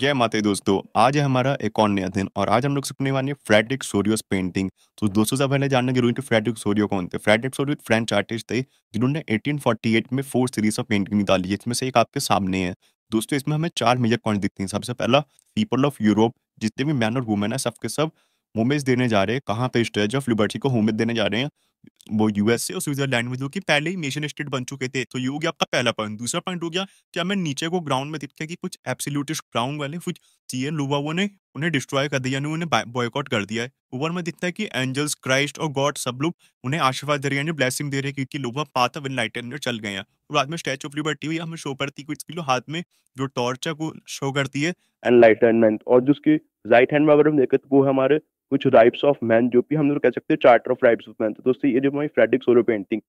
जय माता दोस्तों आज है हमारा एक नया दिन और आज हम लोग सीखने वाले हैं फ्रेडरिक सोरियोस पेंटिंग तो दोस्तों से पहले जानना जरूरी कि फ्रेडरिक सोरियो कौन थे फ्रेडरिक सोरियो फ्रेंच आर्टिस्ट थे जिन्होंने 1848 में फोर सीरीज ऑफ पेंटिंग निकाली है इसमें से एक आपके सामने है दोस्तों इसमें हमें चार मेजर पॉइंट दिखते हैं सबसे पहला पीपल ऑफ यूरोप जितने भी मैन और वुमेन है सबके सब, के सब होमेज देने जा रहे हैं कहाँ पे स्टेज ऑफ लिबर्टी को होमेज देने जा रहे हैं वो यूएसए और स्विट्जरलैंड में जो कि पहले ही नेशन स्टेट बन चुके थे तो ये हो गया आपका पहला पॉइंट दूसरा पॉइंट हो गया कि हमें नीचे को ग्राउंड में दिखा कि कुछ एब्सोल्यूटिस्ट ग्राउंड वाले कुछ चीयर लोबावों ने उन्हें डिस्ट्रॉय कर दिया उन्हें बॉयकॉट कर दिया है ऊपर में दिखता है कि एंजल्स क्राइस्ट और गॉड सब लोग उन्हें आशीर्वाद दे रहे हैं ब्लेसिंग दे रहे हैं क्योंकि लोग पाथ ऑफ इनलाइटनमेंट चल गए हैं और बाद में स्टैच ऑफ लिबर्टी हुई हमें शो करती है इसकी हाथ में जो टॉर्च है वो शो करती है एनलाइटनमेंट और जो उसकी राइट हैंड में अगर हम देखें तो वो हमारे कुछ राइट्स ऑफ मैन जो भी हम लोग कह सकते हैं charter of rights of man तो दोस्तों ये जो हमारी फ्रेडिक सोलो पेंटिंग